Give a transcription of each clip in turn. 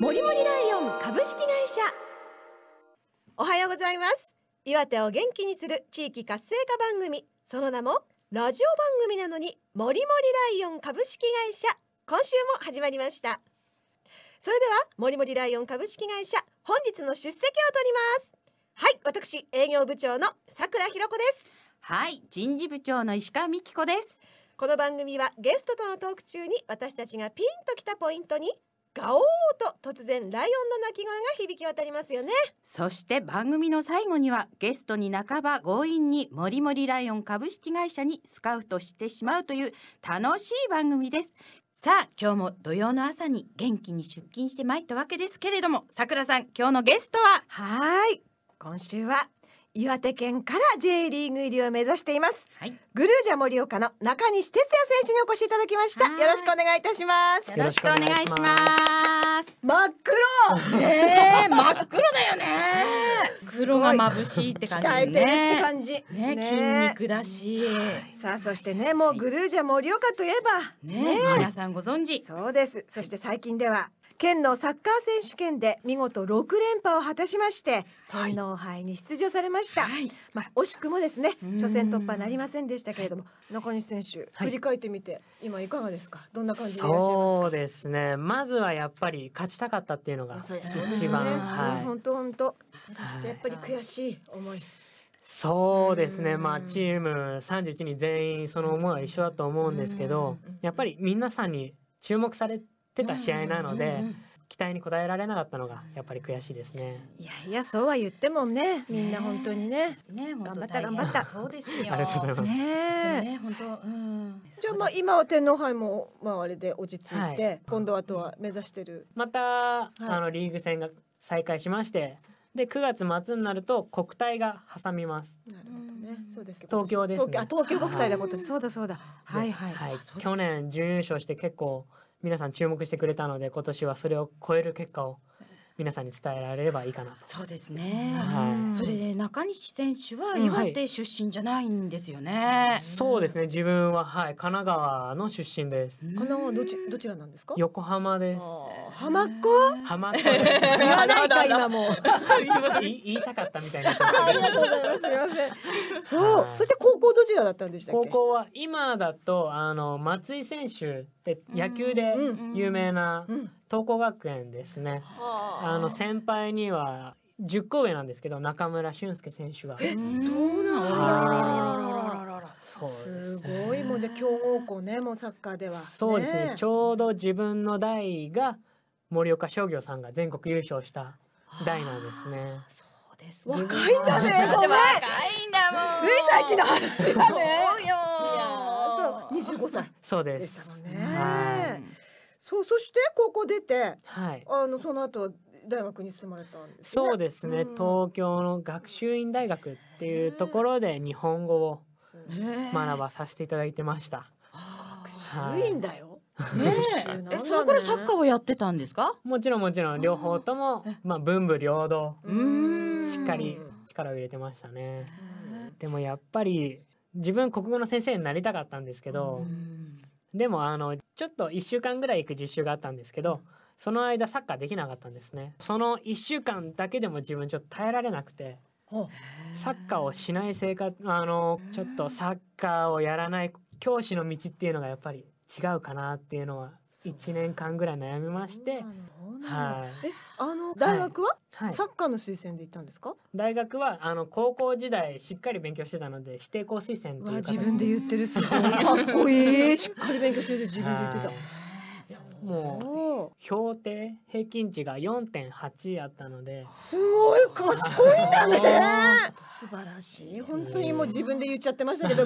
もりもりライオン株式会社おはようございます岩手を元気にする地域活性化番組その名もラジオ番組なのにもりもりライオン株式会社今週も始まりましたそれではもりもりライオン株式会社本日の出席を取りますはい私営業部長の桜ひろ子ですはい人事部長の石川美希子ですこの番組はゲストとのトーク中に私たちがピンときたポイントにガオーと突然ライオンの鳴き声が響き渡りますよねそして番組の最後にはゲストに半ば強引にもりもりライオン株式会社にスカウトしてしまうという楽しい番組ですさあ今日も土曜の朝に元気に出勤してまいったわけですけれどもさくらさん今日のゲストははい今週は岩手県から J リーグ入りを目指しています、はい、グルージャ盛岡の中西哲也選手にお越しいただきましたよろしくお願いいたしますよろしくお願いしますです真っ黒ねえ 真っ黒だよね黒が眩しいって感じ、ね、鍛えてって感じね、ね、筋肉だし、はい、さあそしてねもうグルージャ盛岡といえばね、ね、皆さんご存知そうですそして最近では県のサッカー選手権で見事6連覇を果たしまして天皇杯に出場されました、はい、まあ、惜しくもですね初戦突破なりませんでしたけれども中西選手、振り返ってみて今いかがですかどんな感じでいらっしゃいますかそうですねまずはやっぱり勝ちたかったっていうのが一番、本当本当そしてやっぱり悔しい思い、そうですね、まあ、チーム31人全員その思いは一緒だと思うんですけど、やっぱり皆さんに注目されってた試合なので。期待に応えられなかったのがやっぱり悔しいですね。いやいやそうは言ってもねみんな本当にね、ね、頑張った頑張ったそうですよ。ありがとうございます。ねね本当うんじゃあまあ今は天皇杯もまああれで落ち着いて、はい、今度はとは目指してる。また、はい、あのリーグ戦が再開しましてで9月末になると国体が挟みます。なるほどね。そうです東京です、ね、東京国体だこと、そうだそうだ。はいはい。はい、去年準優勝して結構皆さん注目してくれたので今年はそれを超える結果を皆さんに伝えられればいいかなと。そうですね。はい。それで中西選手は岩手出身じゃないんですよね。うんはい、そうですね。自分ははい神奈川の出身です。神奈川どちどちらなんですか？横浜です。浜っ子？浜っ子。言わないか 今も。言いたかったみたいな。ありがとうございます。すみません。そう。そして高校どちらだったんでしたっけ？高校は今だとあの松井選手って野球で有名な東光学園ですね。はあ。あの先輩には十0個上なんですけど中村俊輔選手が。そうなのすごいもうじゃ強豪校ねもうサッカーでは。そうですね、ね、ちょうど自分の代が盛岡商業さんが全国優勝した代なんですね。そうです若いんだね。だって若いんだもん。つい最近の話だね。二十五歳。そうです。でしたもんね。そうそして高校出て、はい、あのその後大学に住まれたんです、ね、そうですね、うん、東京の学習院大学っていうところで日本語を学ばさせていただいてました。学習院だよ。ねえ、え、それからサッカーをやってたんですか？もちろんもちろん両方ともまあ文武両道しっかり力を入れてましたね。でもやっぱり自分国語の先生になりたかったんですけど、でもあのちょっと一週間ぐらい行く実習があったんですけど、その間サッカーできなかったんですねその1週間だけでも自分ちょっと耐えられなくてサッカーをしない生活あのちょっとサッカーをやらない教師の道っていうのがやっぱり違うかなっていうのは1年間ぐらい悩みまして。はい、えあの大学は、はい、サッカーの推薦で行ったんですか、大学はあの高校時代しっかり勉強してたので指定校推薦自分で言ってるすごい かっこいいしっかり勉強してる自分で言ってた。もう評定平均値が4.8やったのですごい賢いんだね素晴らしい本当にもう自分で言っちゃってましたけど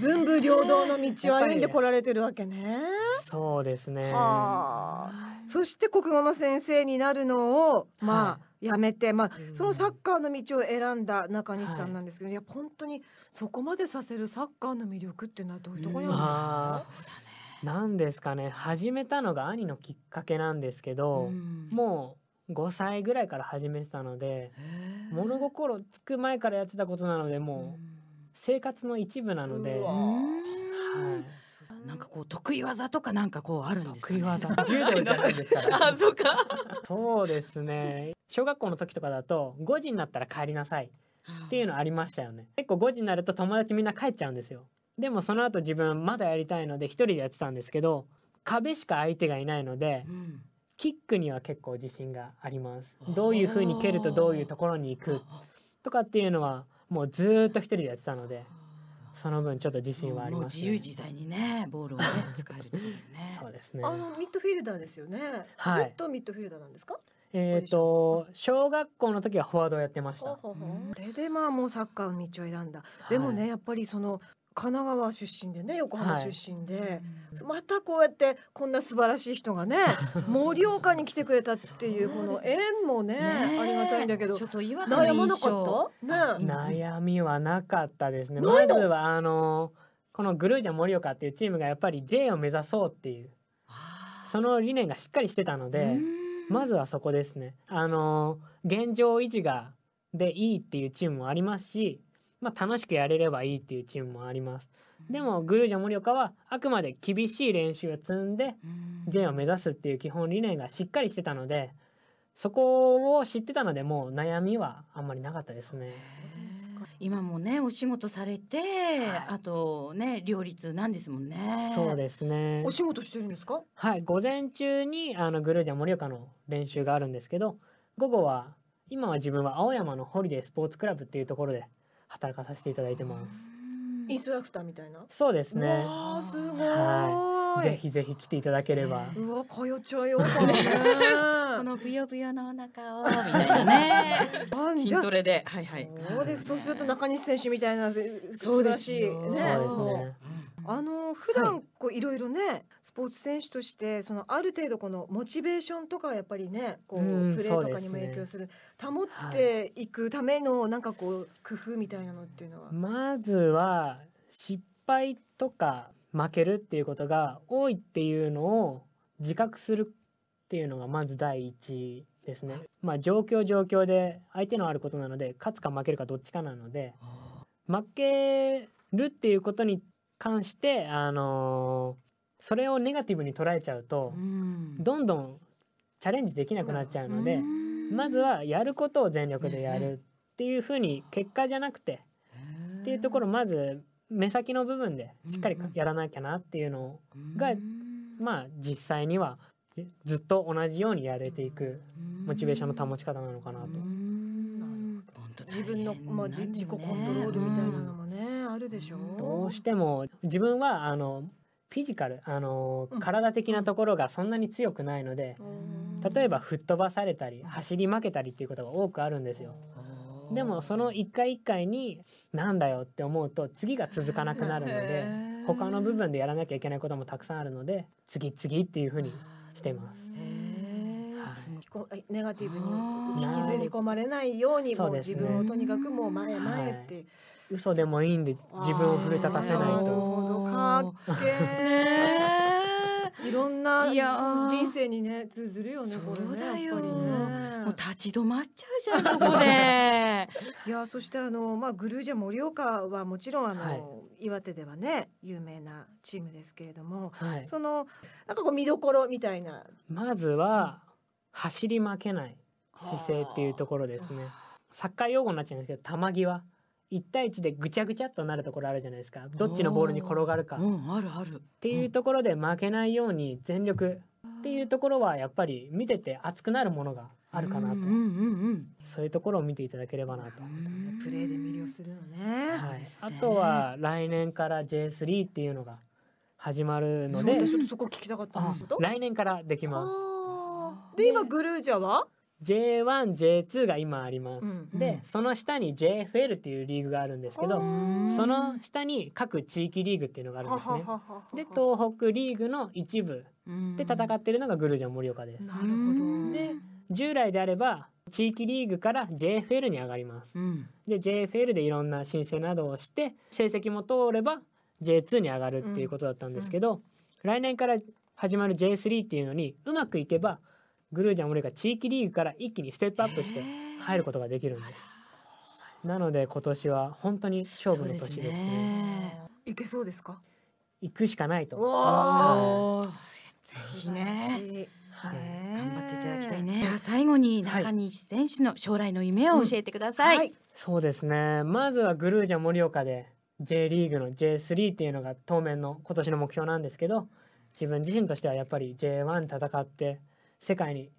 文武両道の道を歩んでこられてるわけねそうですね、はあ、そして国語の先生になるのをまあ、やめて、まあ、そのサッカーの道を選んだ中西さんなんですけど、はい、いや本当にそこまでさせるサッカーの魅力っていうのはどういうところなんですか、何ですかね始めたのが兄のきっかけなんですけど、うん、もう5歳ぐらいから始めてたので物心つく前からやってたことなのでもう生活の一部なので。はいなんかこう得意技とかなんかこうあるんですか、ね、得意技柔道じゃないですから、あそうかそうですね小学校の時とかだと5時になったら帰りなさいっていうのありましたよね結構5時になると友達みんな帰っちゃうんですよでもその後自分まだやりたいので一人でやってたんですけど壁しか相手がいないので、うん、キックには結構自信がありますどういう風に蹴るとどういうところに行くとかっていうのはもうずっと一人でやってたのでその分ちょっと自信はあります、ね、自由自在にねボールをね使えるというね そうですねあのミッドフィルダーですよね、はい、ずっとミッドフィルダーなんですかえっ、と小学校の時はフォワードをやってました。それでまあもうサッカーの道を選んだ。でもね、やっぱりその神奈川出身でね横浜出身で、はい、またこうやってこんな素晴らしい人がね盛岡に来てくれたっていうこの縁もね、ね、ありがたいんだけど悩まなかった、ね、悩みはなかったですね。まずはあのこのグルージャ盛岡っていうチームがやっぱり J を目指そうっていうその理念がしっかりしてたのでまずはそこですね。あの現状維持がでいいっていうチームもありますしまあ、楽しくやれればいいっていうチームもあります。でもグルージャ盛岡はあくまで厳しい練習を積んで J を目指すっていう基本理念がしっかりしてたのでそこを知ってたのでもう悩みはあんまりなかったですね。今もねお仕事されて、はい、あとね両立なんですもんね。そうですね。お仕事してるんですか？はい、午前中にあのグルージャ盛岡の練習があるんですけど、午後は今は自分は青山のホリデースポーツクラブっていうところで働かさせていただいてます。インストラクターみたいな。そうですね。わすごい。はい。ぜひぜひ来ていただければ。うわ、通よちょよ。こ のぶよぶよのお腹を。みたいなね。筋トレで。はいはい。そうです。そうすると中西選手みたいな。素晴らしい。ね。あの、普段、こういろいろね。スポーツ選手としてそのある程度このモチベーションとかやっぱりねこう、プレーとかにも影響する、すね、保っていくためのなんかこう工夫みたいなのっていうのは、はい、まずは失敗とか負けるっていうことが多いっていうのを自覚するっていうのがまず第一ですね。まあ状況状況で相手のあることなので勝つか負けるかどっちかなので負けるっていうことに関してあのーそれをネガティブに捉えちゃうと、うん、どんどんチャレンジできなくなっちゃうので、うん、まずはやることを全力でやるっていうふうに結果じゃなくて、っていうところまず目先の部分でしっかりやらなきゃなっていうのが、うん、まあ実際にはずっと同じようにやれていくモチベーションの保ち方なのかなと。自分の、まあ、自己コントロールみたいなのもね、あるでしょうどうしても自分はあのフィジカル、あのー、体的なところがそんなに強くないので、例えば吹っ飛ばされたり走り負けたりっていうことが多くあるんですよ。でもその一回一回になんだよって思うと次が続かなくなるので他の部分でやらなきゃいけないこともたくさんあるので次々っていうふうにしています。ネガティブに引きずり込まれないようにもう自分をとにかくもう前前って嘘でもいいんで自分を奮い立たせないと。かっけーいろんな人生にね通ずるよねこれねやっぱりね。もう立ち止まっちゃうじゃんここで。いやそしてあのまあグルージャ盛岡はもちろんあの、はい、岩手ではね有名なチームですけれども、はい、そのなんかこう見どころみたいな。まずは走り負けない姿勢っていうところですね。サッカー用語になっちゃうんですけど球際。1対1でぐちゃぐちゃっとなるところあるじゃないですかどっちのボールに転がるか、うん、あるあるっていうところで負けないように全力っていうところはやっぱり見てて熱くなるものがあるかなと、うんうん、そういうところを見ていただければなと。プレーで魅了するよねはい、あとは来年から J3 っていうのが始まるのでそこ聞きたかった来年からできます。で今グルージャは J1J2 が今あります、うんでその下に JFL っていうリーグがあるんですけど、その下に各地域リーグっていうのがあるんですね。で東北リーグの一部で戦ってるのがグルジョン盛岡です。なるほどで従来であれば地域リーグから JFL に上がります。うん、で JFL でいろんな申請などをして成績も通れば J2 に上がるっていうことだったんですけど、うんうん、来年から始まる J3 っていうのにうまくいけばグルージャン・モレが地域リーグから一気にステップアップして入ることができるんで、なので今年は本当に勝負の年ですね。すねいけそうですか行くしかないと。ぜひね。はい、頑張っていただきたいね。最後に中西選手の将来の夢を教えてください。はいうんはい、そうですね。まずはグルージャ盛岡で J リーグの J3 っていうのが当面の今年の目標なんですけど、自分自身としてはやっぱり J1 戦って世界に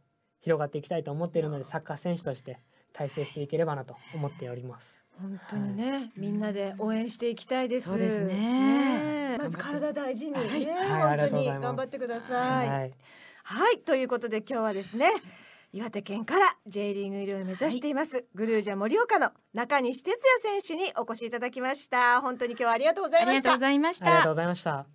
広がっていきたいと思っているのでサッカー選手として体制していければなと思っております。本当にね、はい、みんなで応援していきたいです。そうですね。ねまず体大事にね、はい、本当に頑張ってください。はい、はい、ということで今日はですね。岩手県から J リーグ入りを目指しています、はい、グルージャ盛岡の中西哲也選手にお越しいただきました本当に今日はありがとうございましたありがとうございました